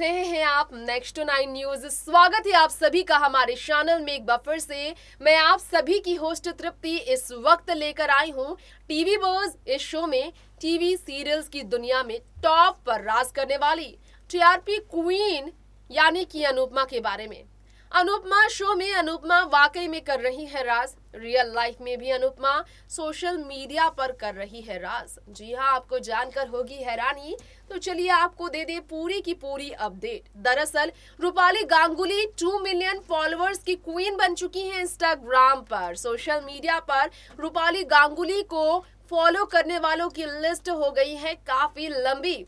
रहे हैं आप नेक्स्ट टू नाइन न्यूज स्वागत है आप सभी का हमारे चैनल में एक बफर से मैं आप सभी की होस्ट तृप्ति इस वक्त लेकर आई हूँ टीवी बोज इस शो में टीवी सीरियल्स की दुनिया में टॉप पर राज करने वाली टीआरपी क्वीन यानी कि अनुपमा के बारे में अनुपमा शो में अनुपमा वाकई में कर रही है राज रियल लाइफ में भी अनुपमा सोशल मीडिया पर कर रही है राज जी हाँ आपको जानकर होगी हैरानी तो चलिए आपको दे दे पूरी की पूरी अपडेट दरअसल Rupali Ganguly two million followers की क्वीन बन चुकी हैं इंस्टाग्राम पर सोशल मीडिया पर रूपाली गांगुली को फॉलो करने वालों की लिस्ट हो गई है काफी लंबी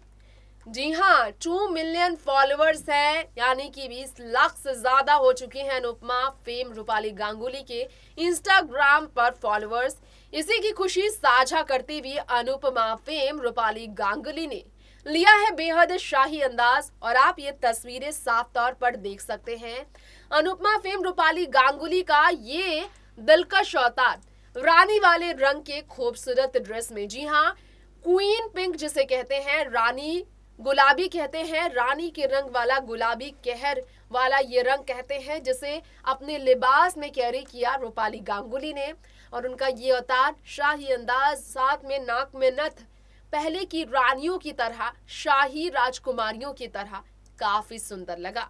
जी हाँ टू मिलियन फॉलोअर्स है यानी कि बीस लाख से ज्यादा हो चुके हैं अनुपमा फेम रूपाली गांगुली के इंस्टाग्राम पर फॉलोअर्स इसी की खुशी साझा करती हुए अनुपमा फेम रूपाली गांगुली ने लिया है बेहद शाही अंदाज और आप ये तस्वीरें साफ तौर पर देख सकते हैं अनुपमा फेम रूपाली गांगुली का ये दिलकश अवतार रानी वाले रंग के खूबसूरत ड्रेस में जी हाँ क्वीन पिंक जिसे कहते हैं रानी गुलाबी कहते हैं रानी के रंग वाला गुलाबी कहर वाला ये रंग कहते हैं जिसे अपने लिबास में कैरी किया रूपाली गांगुली ने और उनका ये अवतार शाही अंदाज साथ में नाक में नथ पहले की रानियों की तरह शाही राजकुमारियों की तरह काफी सुंदर लगा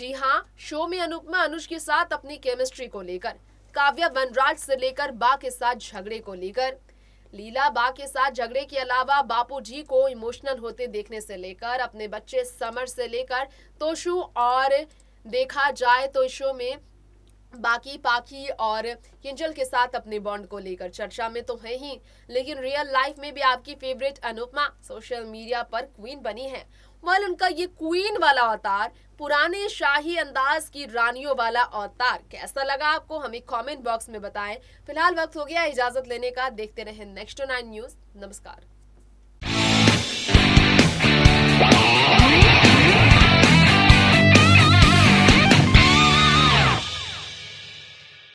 जी हाँ शो में अनुपमा अनुज के साथ अपनी केमिस्ट्री को लेकर काव्या वनराज से लेकर बा के साथ झगड़े को लेकर लीला बा के साथ झगड़े के अलावा बापूजी को इमोशनल होते देखने से लेकर अपने बच्चे समर से लेकर तोशु और देखा जाए तो शो में बाकी पाकी और किंजल के साथ अपने बॉन्ड को लेकर चर्चा में तो है ही लेकिन रियल लाइफ में भी आपकी फेवरेट अनुपमा सोशल मीडिया पर क्वीन बनी है वाल उनका ये क्वीन वाला अवतार पुराने शाही अंदाज की रानियों वाला अवतार कैसा लगा आपको हमें कमेंट बॉक्स में बताएं फिलहाल वक्त हो गया इजाजत लेने का देखते रहे नेक्स्ट नाइन न्यूज नमस्कार